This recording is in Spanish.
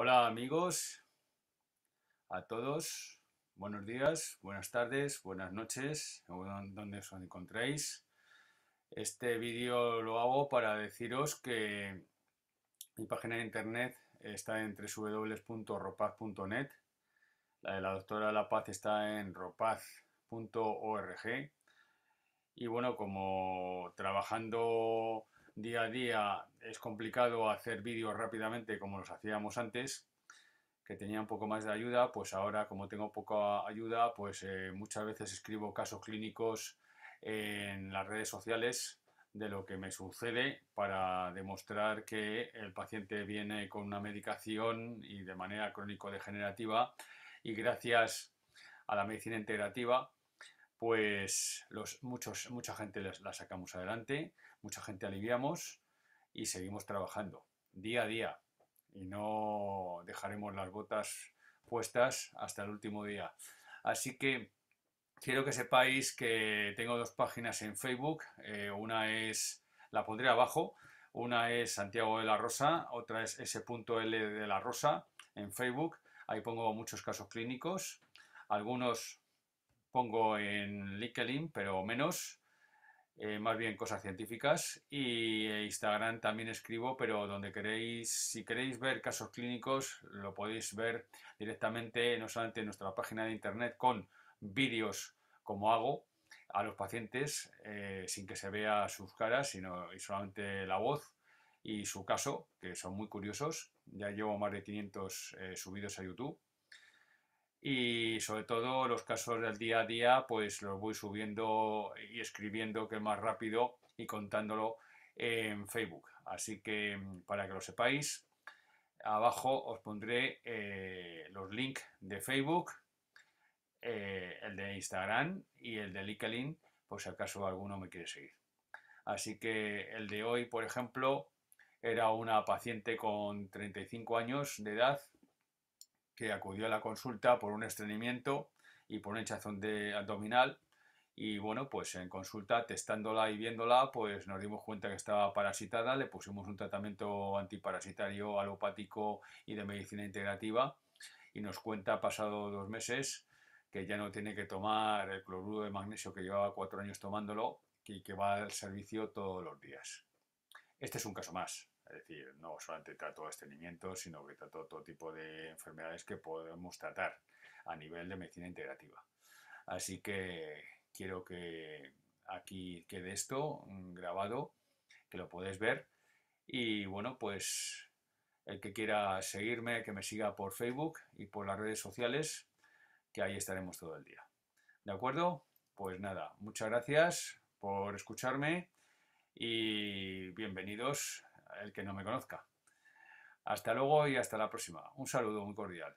Hola amigos, a todos, buenos días, buenas tardes, buenas noches, donde os encontréis. Este vídeo lo hago para deciros que mi página de internet está en www.ropaz.net, la de la doctora La Paz está en ropaz.org y bueno, como trabajando día a día es complicado hacer vídeos rápidamente como los hacíamos antes, que tenía un poco más de ayuda, pues ahora como tengo poca ayuda, pues eh, muchas veces escribo casos clínicos en las redes sociales de lo que me sucede para demostrar que el paciente viene con una medicación y de manera crónico-degenerativa y gracias a la medicina integrativa pues los, muchos, mucha gente la sacamos adelante, mucha gente aliviamos y seguimos trabajando día a día y no dejaremos las botas puestas hasta el último día. Así que quiero que sepáis que tengo dos páginas en Facebook, eh, una es, la pondré abajo, una es Santiago de la Rosa, otra es S.L de la Rosa en Facebook, ahí pongo muchos casos clínicos, algunos pongo en LinkedIn, pero menos, eh, más bien cosas científicas. Y eh, Instagram también escribo, pero donde queréis, si queréis ver casos clínicos, lo podéis ver directamente, no solamente en nuestra página de internet, con vídeos como hago a los pacientes, eh, sin que se vea sus caras, sino solamente la voz y su caso, que son muy curiosos. Ya llevo más de 500 subidos a YouTube y sobre todo los casos del día a día, pues los voy subiendo y escribiendo que es más rápido y contándolo en Facebook. Así que mm, para que lo sepáis, abajo os pondré eh, los links de Facebook, eh, el de Instagram y el de LinkedIn, por si acaso alguno me quiere seguir. Así que el de hoy, por ejemplo, era una paciente con 35 años de edad que acudió a la consulta por un estreñimiento y por una hinchazón de abdominal. Y bueno, pues en consulta, testándola y viéndola, pues nos dimos cuenta que estaba parasitada, le pusimos un tratamiento antiparasitario, alopático y de medicina integrativa. Y nos cuenta, pasado dos meses, que ya no tiene que tomar el cloruro de magnesio que llevaba cuatro años tomándolo y que va al servicio todos los días. Este es un caso más. Es decir, no solamente trato estreñimiento, sino que trato todo tipo de enfermedades que podemos tratar a nivel de medicina integrativa. Así que quiero que aquí quede esto mm, grabado, que lo podéis ver. Y bueno, pues el que quiera seguirme, que me siga por Facebook y por las redes sociales, que ahí estaremos todo el día. ¿De acuerdo? Pues nada, muchas gracias por escucharme y bienvenidos el que no me conozca. Hasta luego y hasta la próxima. Un saludo muy cordial.